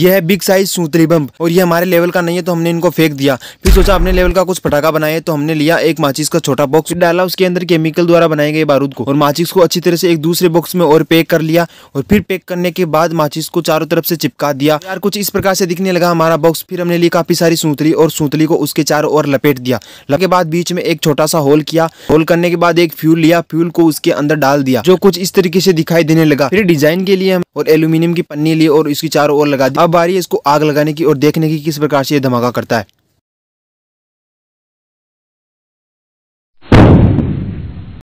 यह है big size सूत्री बम और ये हमारे लेवल का नहीं है तो हमने इनको फेंक दिया फिर सोचा अपने लेवल का कुछ पटाखा बनाए तो हमने लिया एक माचिस का छोटा बॉक्स डाला उसके अंदर केमिकल द्वारा बनाए गए बारूद को और माचिस को अच्छी तरह से एक दूसरे बॉक्स में और पैक कर लिया और फिर पैक करने के बाद माचिस को चारों तरफ से चिपका दिया यार कुछ इस प्रकार से दिखने लगा हमारा बॉक्स फिर हमने ली काफी सारी सूतरी और सूतली को उसके चारों ओर लपेट दिया लगे बाद बीच में एक छोटा सा होल किया होल करने के बाद एक फ्यूल लिया फ्यूल को उसके अंदर डाल दिया जो कुछ इस तरीके से दिखाई देने लगा फिर डिजाइन के लिए और एल्यूमिनियम की पन्नी ली और उसकी चारों ओर लगा दी अब आ रही है इसको आग लगाने की और देखने की किस प्रकार से ये धमाका करता है